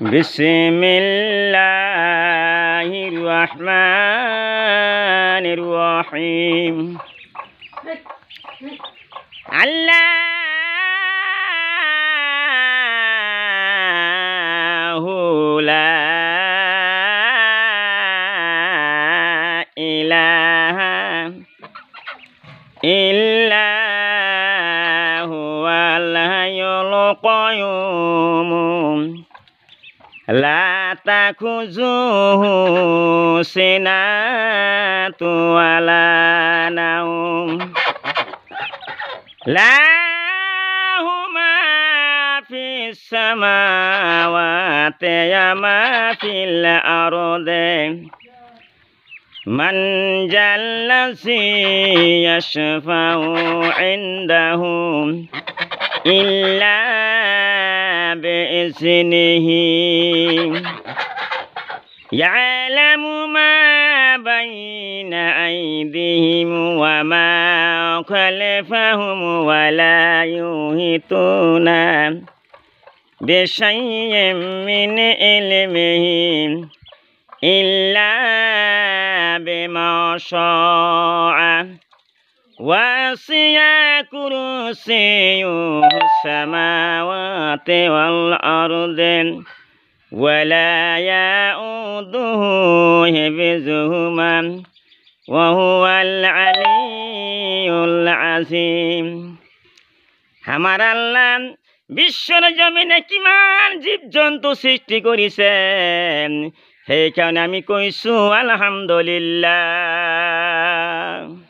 بسم الله الرحمن الرحيم الله لا إله إلا هو الحي القيوم لا تاخذوه سنة ولا نوم لا هما في السماوات وما في الأرض من جا الذي يشفع عندهم إلا بإذنه يعلم ما بين أيديهم وما خلفهم ولا يهتون بشيء من علمهم إلا بما شاء وسع كرسيه كرسيه السماوات والأرض ولا يؤوده আল্লাহ বিশ্বর জমিনে কিমান জীব জন্তু সৃষ্টি করিছেন সেইখানে আমি কইছো আলহামদুলিল্লাহ